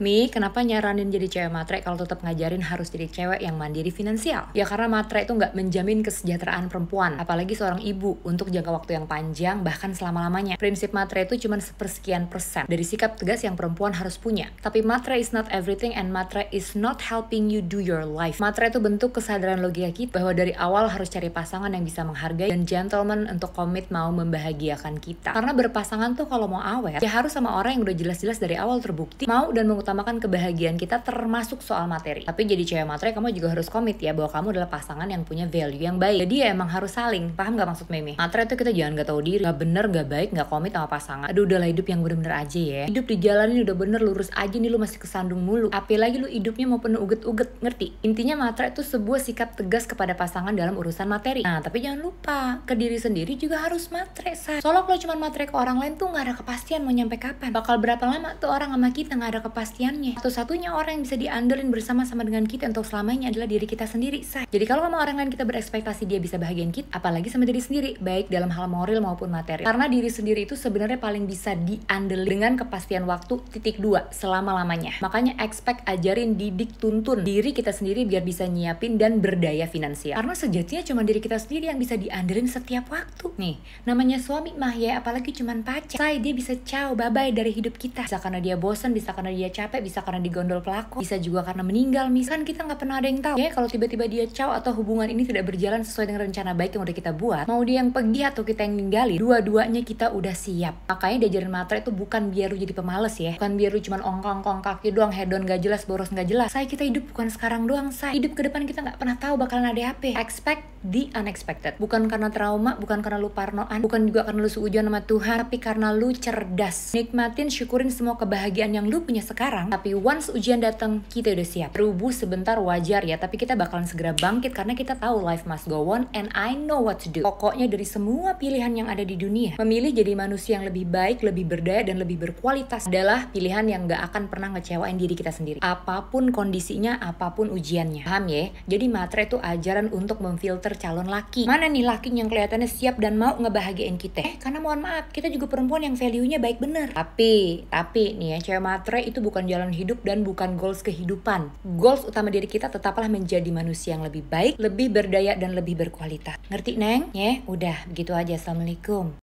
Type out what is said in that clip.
Mi, kenapa nyaranin jadi cewek matre kalau tetap ngajarin harus jadi cewek yang mandiri finansial? Ya karena matre itu nggak menjamin kesejahteraan perempuan, apalagi seorang ibu untuk jangka waktu yang panjang bahkan selama-lamanya. Prinsip matre itu cuma sepersekian persen dari sikap tegas yang perempuan harus punya. Tapi matre is not everything and matre is not helping you do your life. Matre itu bentuk kesadaran logika kita bahwa dari awal harus cari pasangan yang bisa menghargai dan gentleman untuk komit mau membahagiakan kita. Karena berpasangan tuh kalau mau awet, ya harus sama orang yang udah jelas-jelas dari awal terbukti mau dan mengutamakan mengutamakan kebahagiaan kita termasuk soal materi. Tapi jadi cewek materi kamu juga harus komit ya bahwa kamu adalah pasangan yang punya value yang baik. Jadi ya emang harus saling. Paham gak maksud Meme? Materi itu kita jangan gak tahu diri, gak bener, gak baik, gak komit sama pasangan. Aduh udahlah hidup yang bener-bener aja ya. Hidup di jalan ini udah bener lurus aja nih lu masih kesandung mulu. lagi lu hidupnya mau penuh uget-uget, ngerti? Intinya materi itu sebuah sikap tegas kepada pasangan dalam urusan materi. Nah tapi jangan lupa ke diri sendiri juga harus matre say. Soalnya kalau cuma matre ke orang lain tuh nggak ada kepastian mau nyampe kapan. Bakal berapa lama tuh orang sama kita nggak ada kepastian kepastiannya. Satu-satunya orang yang bisa diandelin bersama-sama dengan kita untuk selamanya adalah diri kita sendiri, say. Jadi kalau sama orang lain kita berekspektasi dia bisa bahagiain kita, apalagi sama diri sendiri, baik dalam hal moral maupun materi. Karena diri sendiri itu sebenarnya paling bisa diandelin dengan kepastian waktu titik dua selama-lamanya. Makanya expect ajarin didik tuntun diri kita sendiri biar bisa nyiapin dan berdaya finansial. Karena sejatinya cuma diri kita sendiri yang bisa diandelin setiap waktu. Nih, namanya suami mah ya apalagi cuma pacar. Say, dia bisa ciao bye dari hidup kita. Bisa karena dia bosan, bisa karena dia capek bisa karena digondol pelaku bisa juga karena meninggal misalkan kita nggak pernah ada yang tahu ya kalau tiba-tiba dia caw atau hubungan ini tidak berjalan sesuai dengan rencana baik yang udah kita buat mau dia yang pergi atau kita yang ninggalin dua-duanya kita udah siap makanya diajarin materi itu bukan biar lu jadi pemalas ya bukan biar lu cuman ongkong-ongkong kaki doang hedon gak jelas boros gak jelas saya kita hidup bukan sekarang doang saya hidup ke depan kita nggak pernah tahu bakalan ada apa expect the unexpected. Bukan karena trauma, bukan karena lu parnoan, bukan juga karena lu seujuan sama Tuhan, tapi karena lu cerdas. Nikmatin, syukurin semua kebahagiaan yang lu punya sekarang, tapi once ujian datang, kita udah siap. Rubuh sebentar wajar ya, tapi kita bakalan segera bangkit karena kita tahu life must go on and I know what to do. Pokoknya dari semua pilihan yang ada di dunia, memilih jadi manusia yang lebih baik, lebih berdaya, dan lebih berkualitas adalah pilihan yang gak akan pernah ngecewain diri kita sendiri. Apapun kondisinya, apapun ujiannya. Paham ya? Jadi materi itu ajaran untuk memfilter karakter calon laki. Mana nih laki yang kelihatannya siap dan mau ngebahagiain kita? Eh, karena mohon maaf, kita juga perempuan yang value-nya baik bener. Tapi, tapi nih ya, cewek matre itu bukan jalan hidup dan bukan goals kehidupan. Goals utama diri kita tetaplah menjadi manusia yang lebih baik, lebih berdaya, dan lebih berkualitas. Ngerti, Neng? Ya, udah, gitu aja. Assalamualaikum.